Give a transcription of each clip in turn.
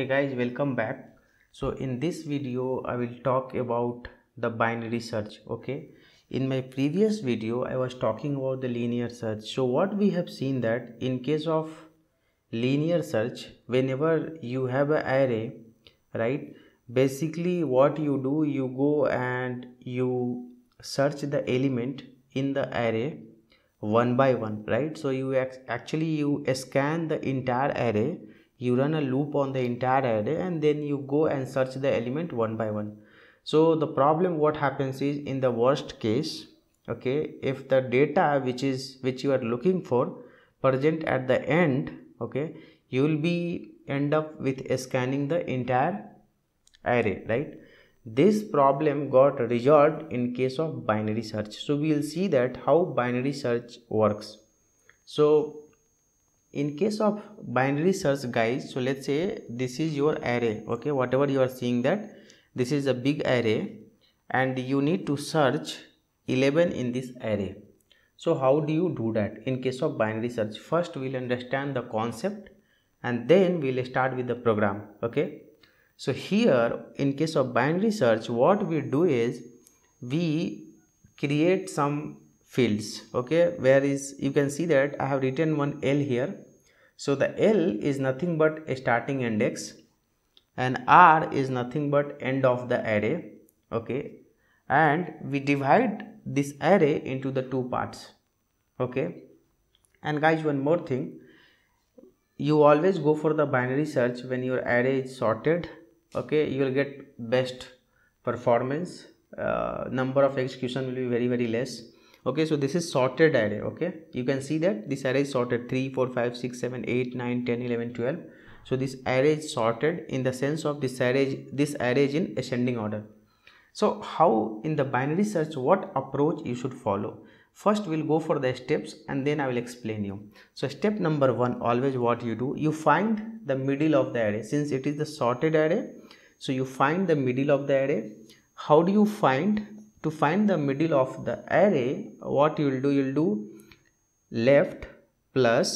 hey guys welcome back so in this video i will talk about the binary search okay in my previous video i was talking about the linear search so what we have seen that in case of linear search whenever you have an array right basically what you do you go and you search the element in the array one by one right so you actually you scan the entire array you run a loop on the entire array and then you go and search the element one by one so the problem what happens is in the worst case okay if the data which is which you are looking for present at the end okay you will be end up with scanning the entire array right this problem got resolved in case of binary search so we will see that how binary search works so in case of binary search guys so let's say this is your array okay whatever you are seeing that this is a big array and you need to search 11 in this array so how do you do that in case of binary search first we'll understand the concept and then we'll start with the program okay so here in case of binary search what we do is we create some fields okay where is you can see that i have written one l here so the L is nothing but a starting index and R is nothing but end of the array. Okay. And we divide this array into the two parts. Okay. And guys, one more thing. You always go for the binary search when your array is sorted. Okay. You will get best performance. Uh, number of execution will be very, very less okay so this is sorted array okay you can see that this array is sorted 3 4 5 6 7 8 9 10 11 12 so this array is sorted in the sense of this array this array is in ascending order so how in the binary search what approach you should follow first we'll go for the steps and then i will explain you so step number one always what you do you find the middle of the array since it is the sorted array so you find the middle of the array how do you find to find the middle of the array what you will do you will do left plus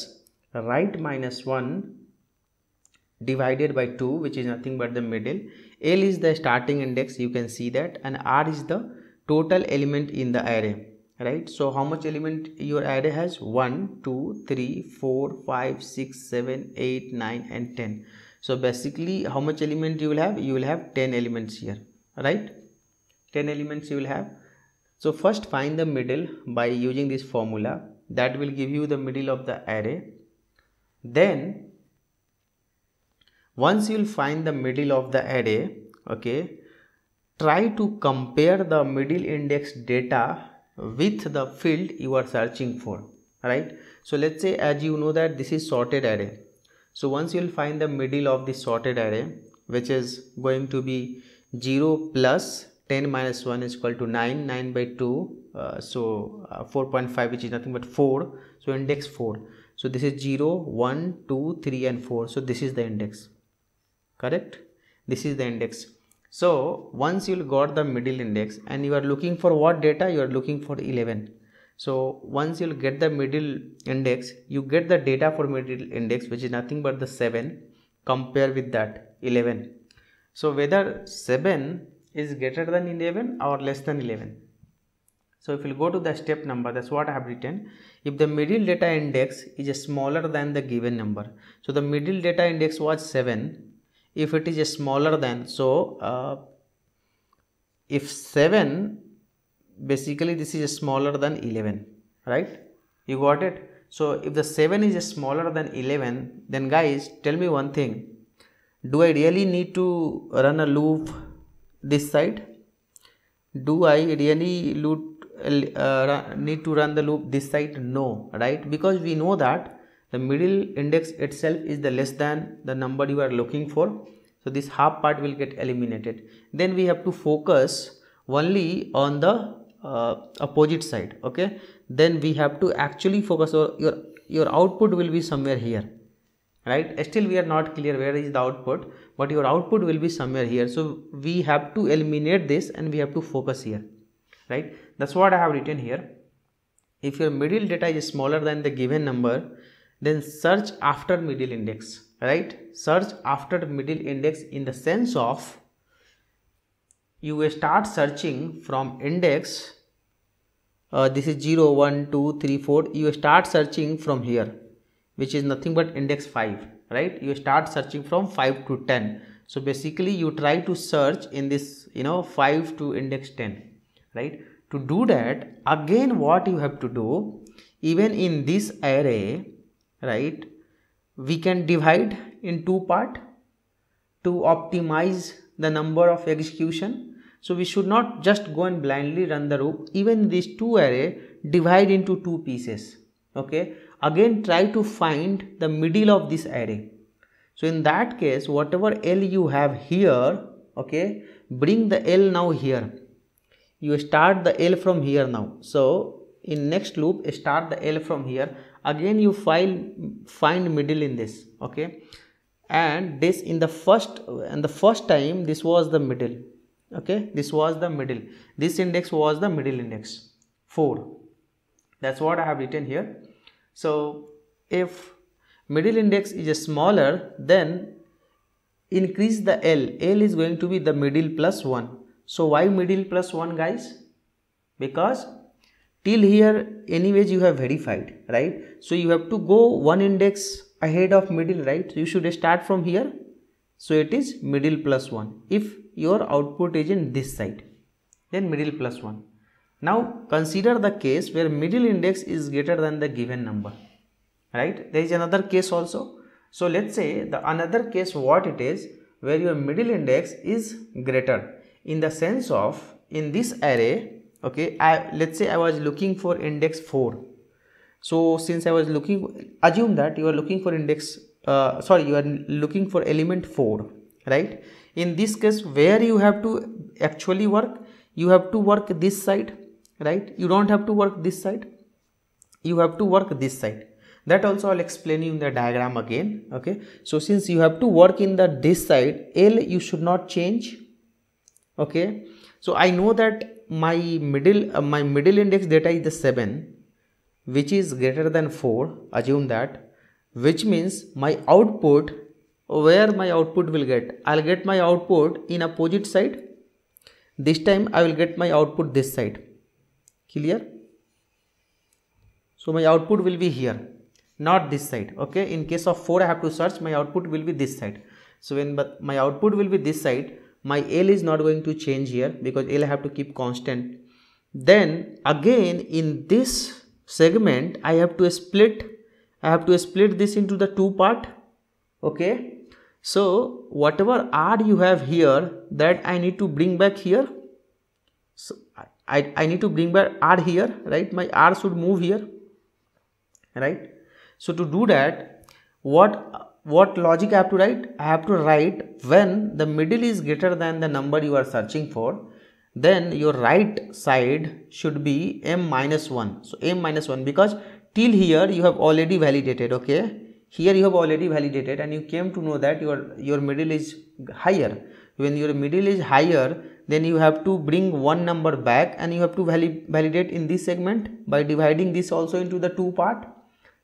right minus 1 divided by 2 which is nothing but the middle l is the starting index you can see that and r is the total element in the array right so how much element your array has 1 2 3 4 5 6 7 8 9 and 10 so basically how much element you will have you will have 10 elements here right 10 elements you will have so first find the middle by using this formula that will give you the middle of the array then once you'll find the middle of the array okay try to compare the middle index data with the field you are searching for right so let's say as you know that this is sorted array so once you'll find the middle of the sorted array which is going to be 0 plus 10 minus 1 is equal to 9 9 by 2 uh, so uh, 4.5 which is nothing but 4 so index 4 so this is 0 1 2 3 and 4 so this is the index correct this is the index so once you got the middle index and you are looking for what data you are looking for 11 so once you get the middle index you get the data for middle index which is nothing but the 7 compare with that 11 so whether 7 is greater than 11 or less than 11 so if you go to the step number that's what i have written if the middle data index is smaller than the given number so the middle data index was 7 if it is smaller than so uh, if 7 basically this is smaller than 11 right you got it so if the 7 is smaller than 11 then guys tell me one thing do i really need to run a loop this side do i really uh, need to run the loop this side no right because we know that the middle index itself is the less than the number you are looking for so this half part will get eliminated then we have to focus only on the uh, opposite side okay then we have to actually focus or your your output will be somewhere here right still we are not clear where is the output but your output will be somewhere here so we have to eliminate this and we have to focus here right that's what i have written here if your middle data is smaller than the given number then search after middle index right search after middle index in the sense of you start searching from index uh, this is 0 1 2 3 4 you start searching from here which is nothing but index 5 right you start searching from 5 to 10 so basically you try to search in this you know 5 to index 10 right to do that again what you have to do even in this array right we can divide in two part to optimize the number of execution so we should not just go and blindly run the loop even these two array divide into two pieces okay again try to find the middle of this array so in that case whatever l you have here okay bring the l now here you start the l from here now so in next loop start the l from here again you find find middle in this okay and this in the first and the first time this was the middle okay this was the middle this index was the middle index 4 that's what i have written here so if middle index is smaller then increase the L. L is going to be the middle plus 1. So why middle plus 1 guys? Because till here anyways you have verified right. So you have to go one index ahead of middle right. you should start from here. So it is middle plus 1 if your output is in this side then middle plus 1. Now consider the case where middle index is greater than the given number, right? There is another case also. So let's say the another case what it is where your middle index is greater in the sense of in this array, okay, I, let's say I was looking for index 4. So since I was looking, assume that you are looking for index, uh, sorry, you are looking for element 4, right? In this case, where you have to actually work, you have to work this side right you don't have to work this side you have to work this side that also i'll explain you in the diagram again okay so since you have to work in the this side l you should not change okay so i know that my middle uh, my middle index data is the 7 which is greater than 4 assume that which means my output where my output will get i'll get my output in opposite side this time i will get my output this side clear so my output will be here not this side okay in case of 4 i have to search my output will be this side so when but my output will be this side my l is not going to change here because l i have to keep constant then again in this segment i have to split i have to split this into the two part okay so whatever r you have here that i need to bring back here I, I need to bring my R here, right? My R should move here, right? So to do that, what what logic I have to write? I have to write when the middle is greater than the number you are searching for, then your right side should be m minus 1. So m minus 1 because till here you have already validated, okay? Here you have already validated and you came to know that your, your middle is higher. When your middle is higher, then you have to bring one number back and you have to validate in this segment by dividing this also into the two part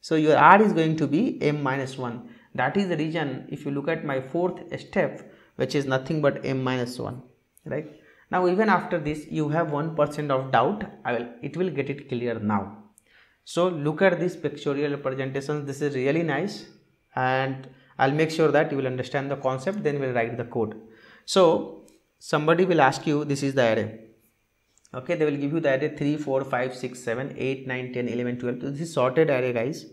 so your r is going to be m minus 1 that is the reason if you look at my fourth step which is nothing but m minus 1 right now even after this you have 1% of doubt I will it will get it clear now so look at this pictorial representations this is really nice and I'll make sure that you will understand the concept then we'll write the code so somebody will ask you this is the array okay they will give you the array 3 4 5 6 7 8 9 10 11 12 so this is sorted array guys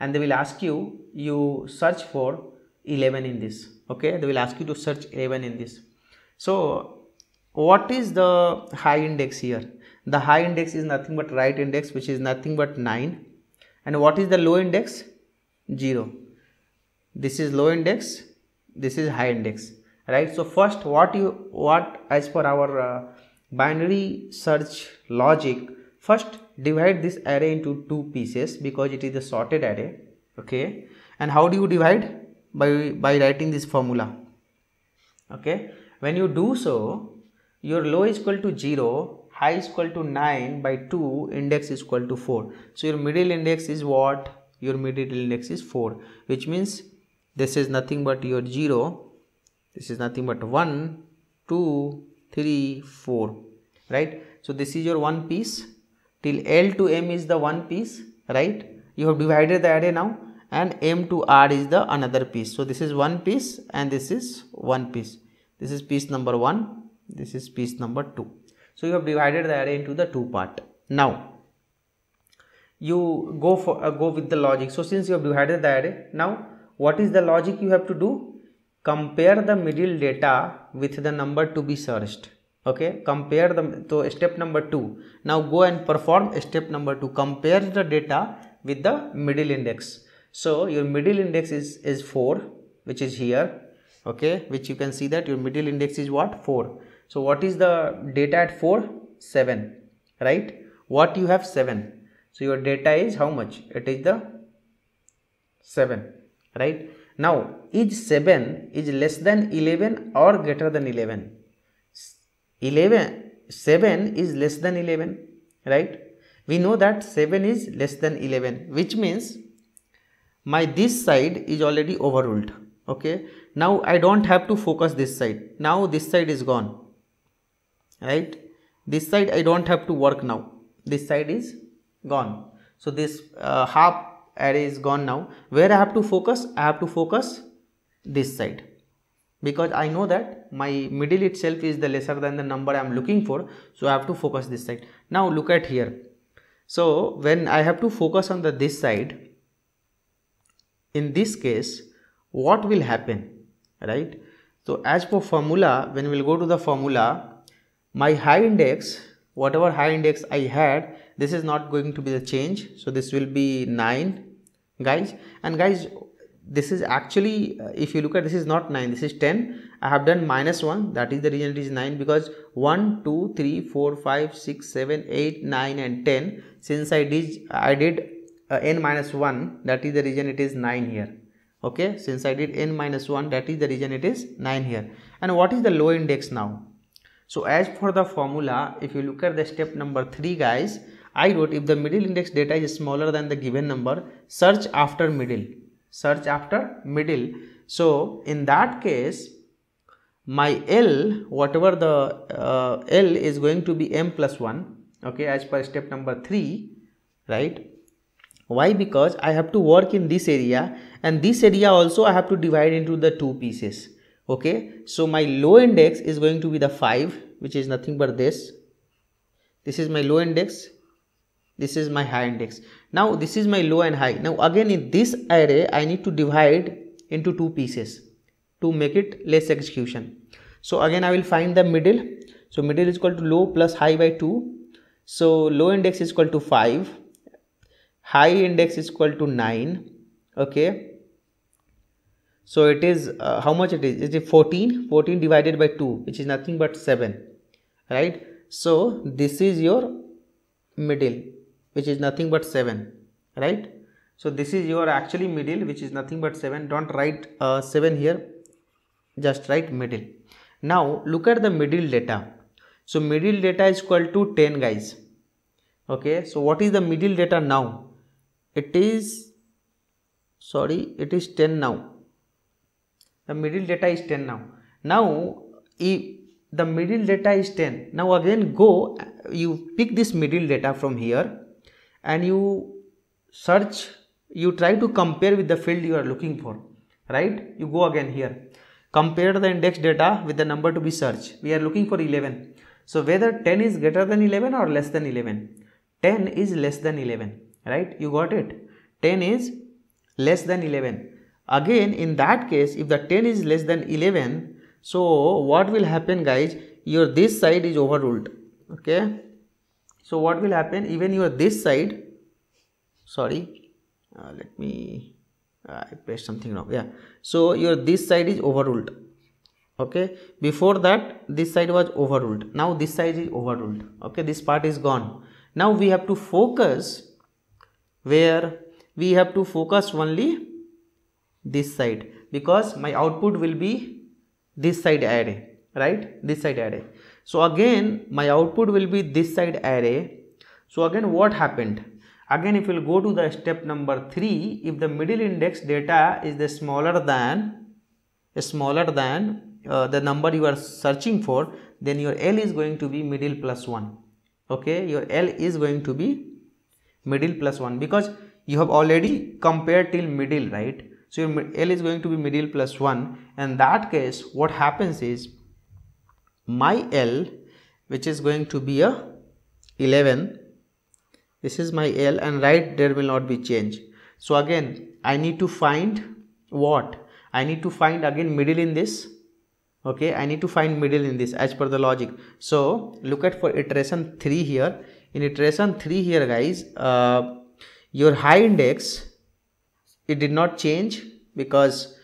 and they will ask you you search for 11 in this okay they will ask you to search 11 in this so what is the high index here the high index is nothing but right index which is nothing but 9 and what is the low index 0 this is low index this is high index right so first what you what as per our uh, binary search logic first divide this array into two pieces because it is a sorted array okay and how do you divide by by writing this formula okay when you do so your low is equal to 0 high is equal to 9 by 2 index is equal to 4 so your middle index is what your middle index is 4 which means this is nothing but your 0 this is nothing but 1 2 3 4 right so this is your one piece till l to m is the one piece right you have divided the array now and m to r is the another piece so this is one piece and this is one piece this is piece number one this is piece number two so you have divided the array into the two part now you go for uh, go with the logic so since you have divided the array now what is the logic you have to do compare the middle data with the number to be searched okay compare the so step number two now go and perform step number two compare the data with the middle index so your middle index is is four which is here okay which you can see that your middle index is what four so what is the data at four seven right what you have seven so your data is how much it is the seven right now, is 7 is less than 11 or greater than 11? 11, 7 is less than 11, right? We know that 7 is less than 11, which means my this side is already overruled, okay? Now, I don't have to focus this side. Now, this side is gone, right? This side I don't have to work now. This side is gone. So, this uh, half array is gone now where I have to focus I have to focus this side because I know that my middle itself is the lesser than the number I am looking for so I have to focus this side now look at here so when I have to focus on the this side in this case what will happen right so as per formula when we'll go to the formula my high index whatever high index I had this is not going to be the change so this will be 9 guys and guys this is actually uh, if you look at this is not 9 this is 10 i have done minus 1 that is the reason it is 9 because 1 2 3 4 5 6 7 8 9 and 10 since i did i did uh, n minus 1 that is the reason it is 9 here okay since i did n minus 1 that is the reason it is 9 here and what is the low index now so as for the formula if you look at the step number 3 guys I wrote if the middle index data is smaller than the given number, search after middle. Search after middle. So in that case, my L, whatever the uh, L is going to be M plus 1, okay, as per step number 3, right? Why? Because I have to work in this area and this area also I have to divide into the two pieces, okay? So my low index is going to be the 5, which is nothing but this. This is my low index this is my high index now this is my low and high now again in this array i need to divide into two pieces to make it less execution so again i will find the middle so middle is equal to low plus high by 2 so low index is equal to 5 high index is equal to 9 okay so it is uh, how much it is it is 14 14 divided by 2 which is nothing but 7 right so this is your middle which is nothing but 7 right so this is your actually middle which is nothing but 7 don't write uh, 7 here just write middle now look at the middle data so middle data is equal to 10 guys okay so what is the middle data now it is sorry it is 10 now the middle data is 10 now now if the middle data is 10 now again go you pick this middle data from here and you search you try to compare with the field you are looking for right you go again here compare the index data with the number to be searched we are looking for 11 so whether 10 is greater than 11 or less than 11 10 is less than 11 right you got it 10 is less than 11 again in that case if the 10 is less than 11 so what will happen guys your this side is overruled okay so what will happen even your this side sorry uh, let me uh, I pressed something wrong yeah so your this side is overruled okay before that this side was overruled now this side is overruled okay this part is gone now we have to focus where we have to focus only this side because my output will be this side array right this side array so again my output will be this side array so again what happened again if we'll go to the step number 3 if the middle index data is the smaller than smaller than uh, the number you are searching for then your L is going to be middle plus 1 okay your L is going to be middle plus 1 because you have already compared till middle right so your L is going to be middle plus 1 and that case what happens is my L which is going to be a 11 this is my L and right there will not be change so again I need to find what I need to find again middle in this okay I need to find middle in this as per the logic so look at for iteration 3 here in iteration 3 here guys uh, your high index it did not change because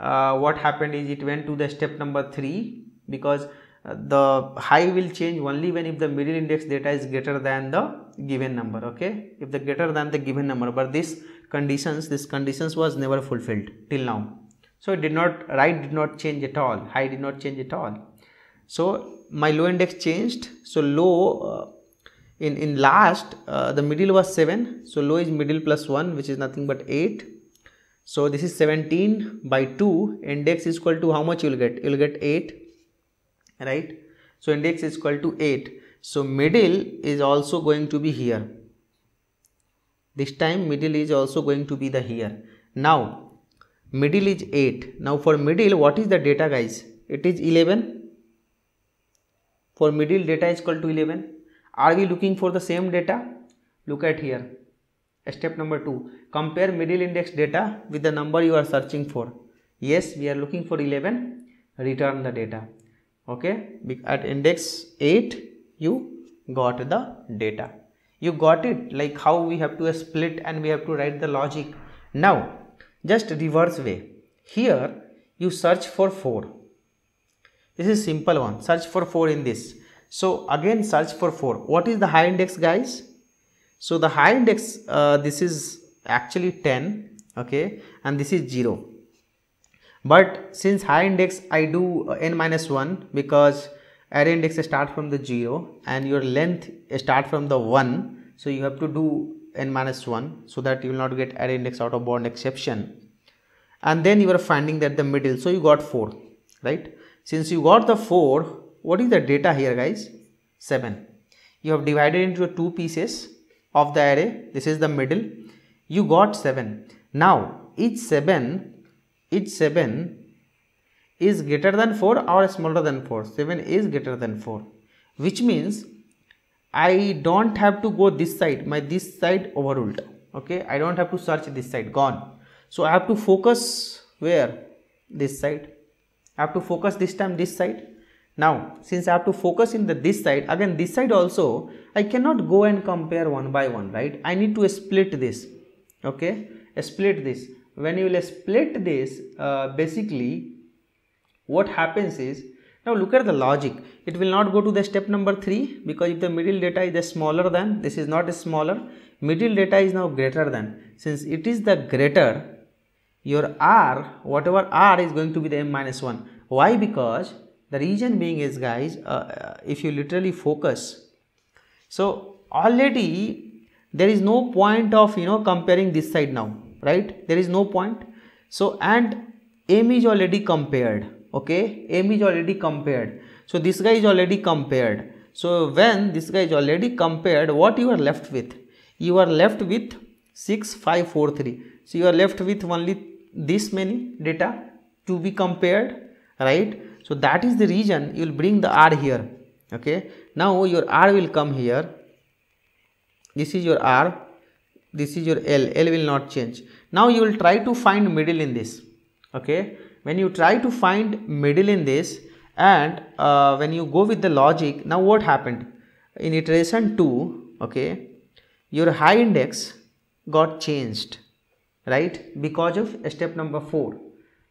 uh, what happened is it went to the step number 3 because the high will change only when if the middle index data is greater than the given number okay if the greater than the given number but this conditions this conditions was never fulfilled till now so it did not right did not change at all high did not change at all so my low index changed so low uh, in in last uh, the middle was 7 so low is middle plus 1 which is nothing but 8 so this is 17 by 2 index is equal to how much you will get you will get 8 right so index is equal to 8 so middle is also going to be here this time middle is also going to be the here now middle is 8 now for middle what is the data guys it is 11 for middle data is equal to 11 are we looking for the same data look at here step number 2 compare middle index data with the number you are searching for yes we are looking for 11 return the data okay at index 8 you got the data you got it like how we have to split and we have to write the logic now just reverse way here you search for 4 this is simple one search for 4 in this so again search for 4 what is the high index guys so the high index uh, this is actually 10 okay and this is 0 but since high index I do uh, n minus 1 because array index start from the 0 and your length start from the 1 so you have to do n minus 1 so that you will not get array index out of bound exception and then you are finding that the middle so you got 4 right since you got the 4 what is the data here guys 7 you have divided into two pieces of the array this is the middle you got 7 now each 7 each 7 is greater than 4 or smaller than 4 7 is greater than 4 which means I don't have to go this side my this side overruled okay I don't have to search this side gone so I have to focus where this side I have to focus this time this side now since I have to focus in the this side again this side also I cannot go and compare one by one right I need to split this okay split this when you will split this uh, basically what happens is now look at the logic it will not go to the step number 3 because if the middle data is smaller than this is not smaller middle data is now greater than since it is the greater your r whatever r is going to be the m minus 1 why because the reason being is guys uh, uh if you literally focus so already there is no point of you know comparing this side now right there is no point so and m is already compared okay m is already compared so this guy is already compared so when this guy is already compared what you are left with you are left with 6543 so you are left with only this many data to be compared right so that is the reason you will bring the r here okay now your r will come here this is your r this is your L, L will not change. Now you will try to find middle in this, okay. When you try to find middle in this and uh, when you go with the logic, now what happened? In iteration 2, okay, your high index got changed, right, because of step number 4.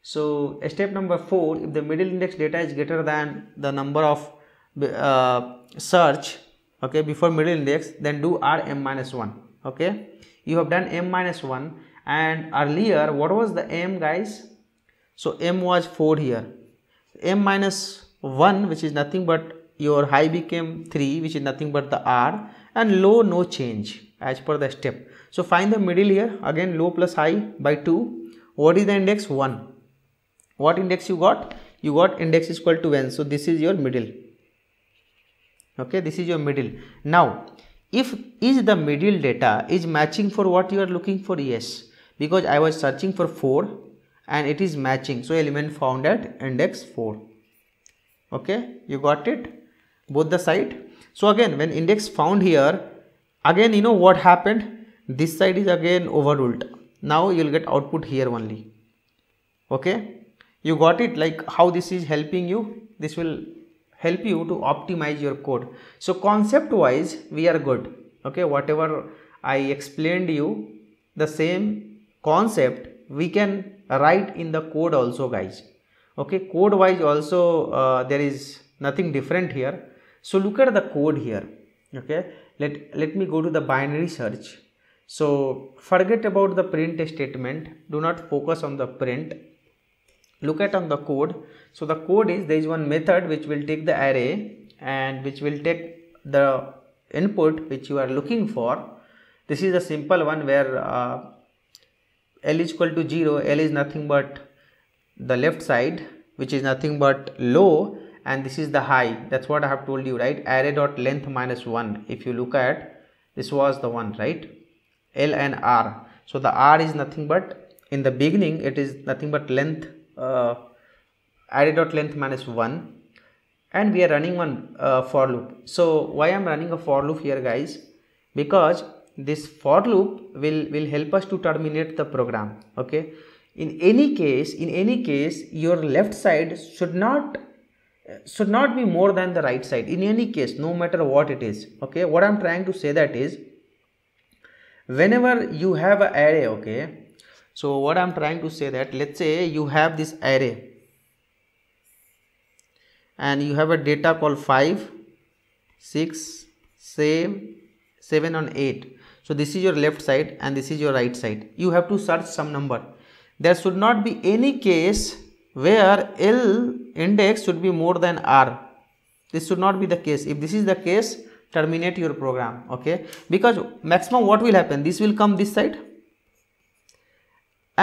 So step number 4, if the middle index data is greater than the number of uh, search, okay, before middle index, then do RM minus 1, okay you have done m minus 1 and earlier what was the m guys so m was 4 here m minus 1 which is nothing but your high became 3 which is nothing but the r and low no change as per the step so find the middle here again low plus high by 2 what is the index 1 what index you got you got index is equal to n so this is your middle okay this is your middle now if is the middle data is matching for what you are looking for yes because I was searching for 4 and it is matching so element found at index 4 okay you got it both the side so again when index found here again you know what happened this side is again overruled now you'll get output here only okay you got it like how this is helping you this will help you to optimize your code so concept wise we are good okay whatever i explained you the same concept we can write in the code also guys okay code wise also uh, there is nothing different here so look at the code here okay let let me go to the binary search so forget about the print statement do not focus on the print look at on the code so the code is there is one method which will take the array and which will take the input which you are looking for this is a simple one where uh, l is equal to 0 l is nothing but the left side which is nothing but low and this is the high that's what i have told you right array dot length minus 1 if you look at this was the one right l and r so the r is nothing but in the beginning it is nothing but length uh, array dot length minus 1 and we are running one uh, for loop so why i'm running a for loop here guys because this for loop will will help us to terminate the program okay in any case in any case your left side should not should not be more than the right side in any case no matter what it is okay what i'm trying to say that is whenever you have an array okay so what i'm trying to say that let's say you have this array and you have a data called 5 6 same 7 and 8 so this is your left side and this is your right side you have to search some number there should not be any case where L index should be more than R. This should not be the case. If this is the case, terminate your program. Okay. Because maximum what will happen? This will come this side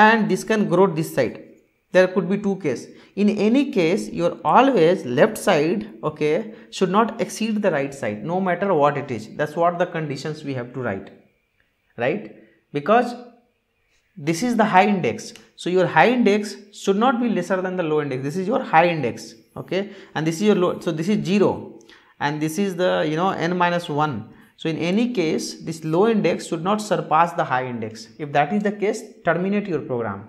and this can grow this side there could be two case in any case your always left side okay should not exceed the right side no matter what it is that's what the conditions we have to write right because this is the high index so your high index should not be lesser than the low index this is your high index okay and this is your low so this is 0 and this is the you know n minus 1 so in any case, this low index should not surpass the high index. If that is the case, terminate your program.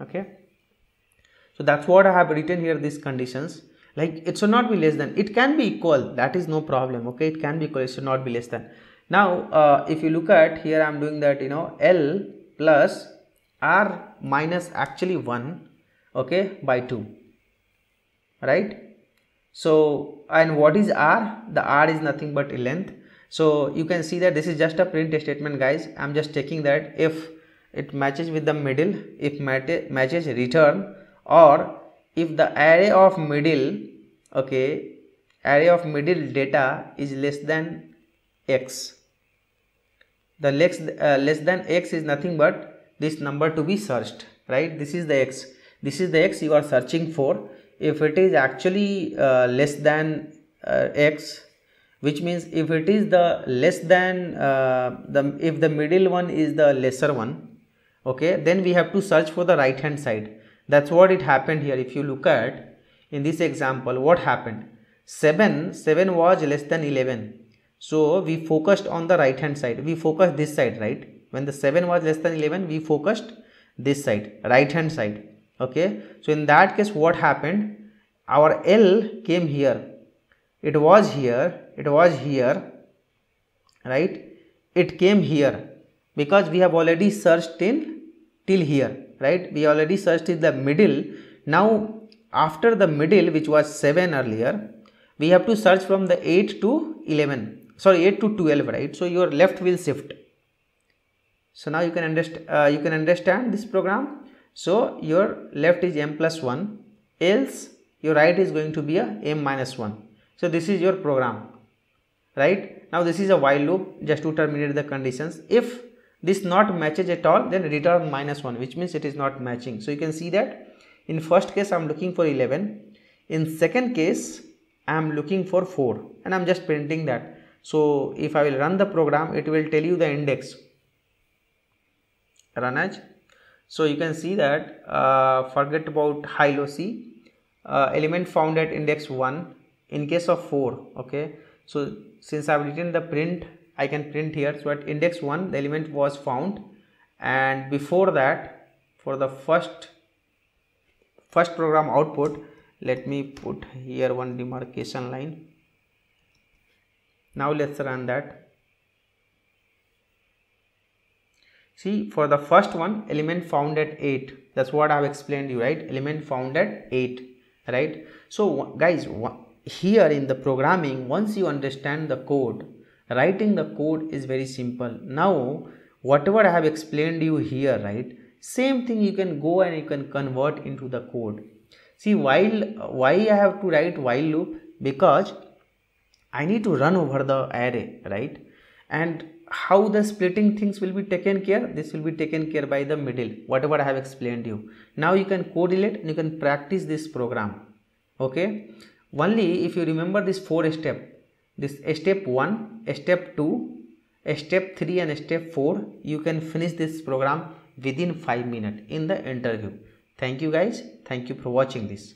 Okay. So that's what I have written here, these conditions. Like it should not be less than, it can be equal. That is no problem. Okay. It can be equal. It should not be less than. Now, uh, if you look at here, I'm doing that, you know, L plus R minus actually 1, okay, by 2, right? So, and what is R? The R is nothing but length so you can see that this is just a print statement guys i'm just checking that if it matches with the middle if matches return or if the array of middle okay array of middle data is less than x the less uh, less than x is nothing but this number to be searched right this is the x this is the x you are searching for if it is actually uh, less than uh, x which means if it is the less than uh, the if the middle one is the lesser one okay then we have to search for the right hand side that's what it happened here if you look at in this example what happened 7 7 was less than 11 so we focused on the right hand side we focused this side right when the 7 was less than 11 we focused this side right hand side okay so in that case what happened our l came here it was here it was here right it came here because we have already searched till till here right we already searched in the middle now after the middle which was 7 earlier we have to search from the 8 to 11 sorry 8 to 12 right so your left will shift so now you can understand uh, you can understand this program so your left is m plus 1 else your right is going to be a m minus 1 so this is your program right now this is a while loop just to terminate the conditions if this not matches at all then return minus 1 which means it is not matching so you can see that in first case i'm looking for 11 in second case i'm looking for 4 and i'm just printing that so if i will run the program it will tell you the index run as so you can see that uh, forget about high low c uh, element found at index 1 in case of 4 okay so since i've written the print i can print here so at index 1 the element was found and before that for the first first program output let me put here one demarcation line now let's run that see for the first one element found at 8 that's what i've explained you right element found at 8 right so guys here in the programming once you understand the code writing the code is very simple now whatever i have explained you here right same thing you can go and you can convert into the code see while why i have to write while loop because i need to run over the array right and how the splitting things will be taken care this will be taken care by the middle whatever i have explained you now you can correlate and you can practice this program okay only if you remember this four step, this step 1, step 2, step 3 and step 4, you can finish this program within 5 minutes in the interview. Thank you guys. Thank you for watching this.